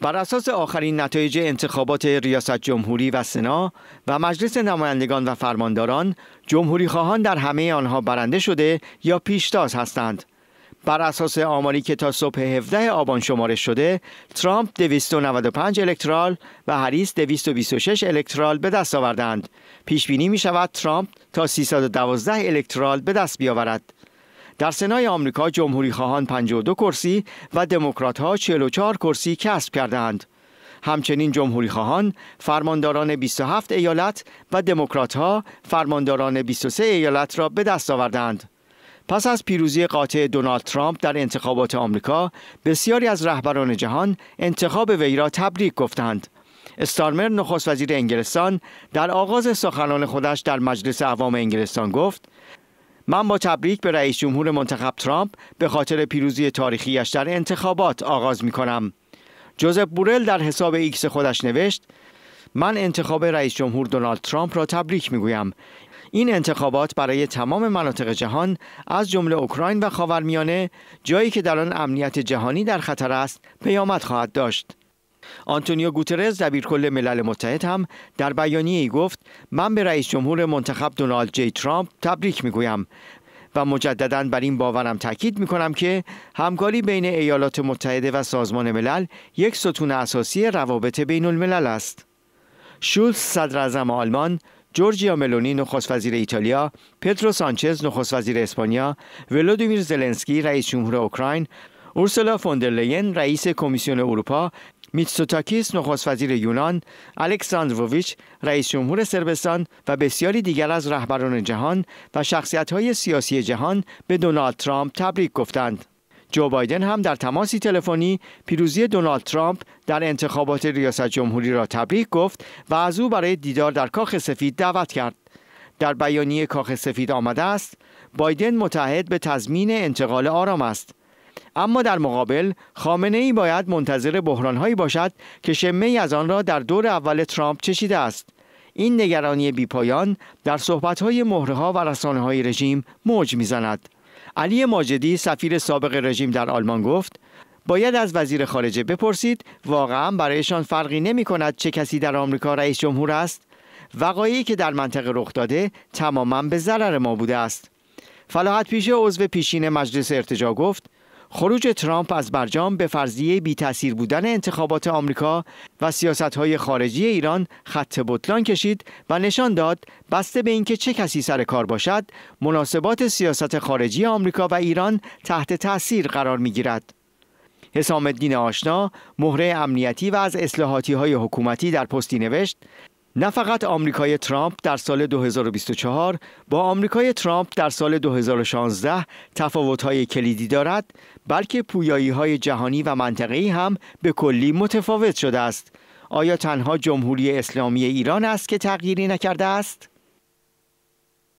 بر اساس آخرین نتایج انتخابات ریاست جمهوری و سنا و مجلس نمایندگان و فرمانداران جمهوری خواهان در همه آنها برنده شده یا پیشتاز هستند بر اساس آماری که تا صبح 17 آبان شمارش شده ترامپ 295 الکترال و هریس 226 الکترال به دست آوردند پیش بینی می شود ترامپ تا 312 الکترال به دست بیاورد در سنای آمریکا جمهوری خواهان 52 کرسی و دموکرات ها 44 کرسی کسب کردند. همچنین جمهوری خواهان فرمانداران 27 ایالت و دموکرات ها فرمانداران 23 ایالت را به دست آوردند. پس از پیروزی قاطع دونالد ترامپ در انتخابات آمریکا، بسیاری از رهبران جهان انتخاب وی را تبریک گفتند. استارمر نخست وزیر انگلستان در آغاز سخنان خودش در مجلس عوام انگلستان گفت من با تبریک به رئیس جمهور منتخب ترامپ به خاطر پیروزی تاریخیش در انتخابات آغاز می کنم. جوزف بورل در حساب ایکس خودش نوشت من انتخاب رئیس جمهور دونالد ترامپ را تبریک می گویم. این انتخابات برای تمام مناطق جهان از جمله اوکراین و خاورمیانه جایی که در آن امنیت جهانی در خطر است پیامد خواهد داشت. آنتونیو گوترز کل ملل متحد هم در بیانیه ای گفت من به رئیس جمهور منتخب دونالد جی ترامپ تبریک میگویم و مجددا بر این باورم تاکید می کنم که همکاری بین ایالات متحده و سازمان ملل یک ستون اساسی روابط بین الملل است. شولز صدر اعظم آلمان، جورجیا ملونی نخست وزیر ایتالیا، پترو سانچز نخست وزیر اسپانیا، ولودیمیر زلنسکی رئیس جمهور اوکراین، اورسولا فوندرلین رئیس کمیسیون اروپا میتسوتاکیس نخست وزیر یونان، الکساندروویچ رئیس جمهور سربستان و بسیاری دیگر از رهبران جهان و های سیاسی جهان به دونالد ترامپ تبریک گفتند. جو بایدن هم در تماسی تلفنی پیروزی دونالد ترامپ در انتخابات ریاست جمهوری را تبریک گفت و از او برای دیدار در کاخ سفید دعوت کرد. در بیانیه کاخ سفید آمده است بایدن متحد به تضمین انتقال آرام است اما در مقابل خامنه ای باید منتظر بحران هایی باشد که شمه ای از آن را در دور اول ترامپ چشیده است این نگرانی بیپایان در صحبت مهره ها و رسانه های رژیم موج میزند. علی ماجدی سفیر سابق رژیم در آلمان گفت باید از وزیر خارجه بپرسید واقعا برایشان فرقی نمی کند چه کسی در آمریکا رئیس جمهور است وقایعی که در منطقه رخ داده تماما به ضرر ما بوده است فلاحت پیش عضو پیشین مجلس ارتجا گفت خروج ترامپ از برجام به فرضیه بی تاثیر بودن انتخابات آمریکا و سیاست خارجی ایران خط بطلان کشید و نشان داد بسته به اینکه چه کسی سر کار باشد مناسبات سیاست خارجی آمریکا و ایران تحت تأثیر قرار می گیرد. حسام آشنا مهره امنیتی و از اصلاحاتی های حکومتی در پستی نوشت نه فقط آمریکای ترامپ در سال 2024 با آمریکای ترامپ در سال 2016 تفاوت‌های کلیدی دارد بلکه پویایی‌های جهانی و منطقه‌ای هم به کلی متفاوت شده است آیا تنها جمهوری اسلامی ایران است که تغییری نکرده است